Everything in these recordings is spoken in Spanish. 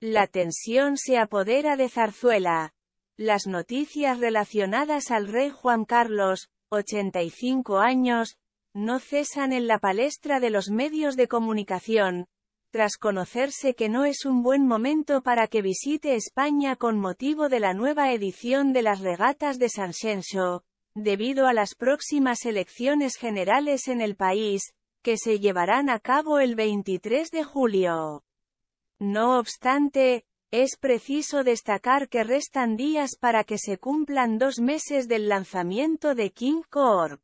La tensión se apodera de Zarzuela. Las noticias relacionadas al rey Juan Carlos, 85 años, no cesan en la palestra de los medios de comunicación, tras conocerse que no es un buen momento para que visite España con motivo de la nueva edición de las regatas de San debido a las próximas elecciones generales en el país, que se llevarán a cabo el 23 de julio. No obstante, es preciso destacar que restan días para que se cumplan dos meses del lanzamiento de King Corp.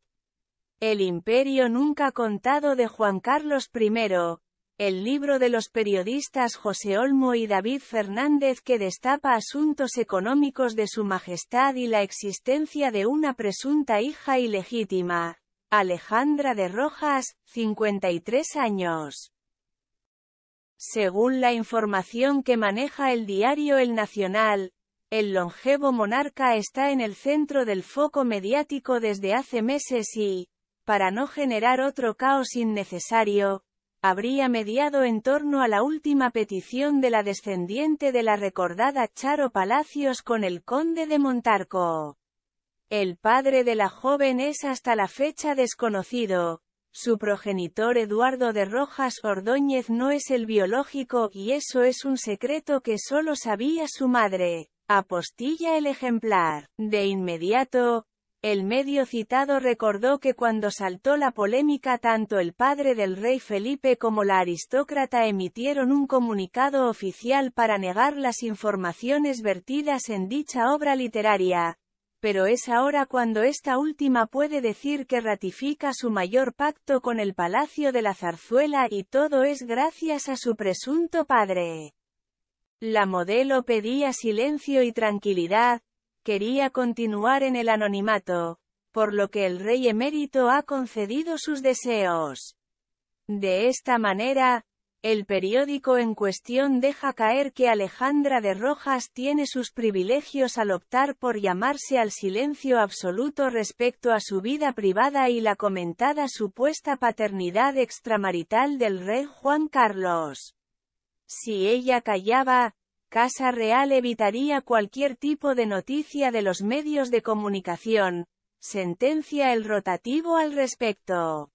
El imperio nunca contado de Juan Carlos I, el libro de los periodistas José Olmo y David Fernández que destapa asuntos económicos de su majestad y la existencia de una presunta hija ilegítima, Alejandra de Rojas, 53 años. Según la información que maneja el diario El Nacional, el longevo monarca está en el centro del foco mediático desde hace meses y, para no generar otro caos innecesario, habría mediado en torno a la última petición de la descendiente de la recordada Charo Palacios con el conde de Montarco. El padre de la joven es hasta la fecha desconocido, su progenitor Eduardo de Rojas Ordóñez no es el biológico, y eso es un secreto que solo sabía su madre. Apostilla el ejemplar. De inmediato, el medio citado recordó que cuando saltó la polémica tanto el padre del rey Felipe como la aristócrata emitieron un comunicado oficial para negar las informaciones vertidas en dicha obra literaria, pero es ahora cuando esta última puede decir que ratifica su mayor pacto con el Palacio de la Zarzuela y todo es gracias a su presunto padre. La modelo pedía silencio y tranquilidad, quería continuar en el anonimato, por lo que el rey emérito ha concedido sus deseos. De esta manera, el periódico en cuestión deja caer que Alejandra de Rojas tiene sus privilegios al optar por llamarse al silencio absoluto respecto a su vida privada y la comentada supuesta paternidad extramarital del rey Juan Carlos. Si ella callaba, Casa Real evitaría cualquier tipo de noticia de los medios de comunicación, sentencia el rotativo al respecto.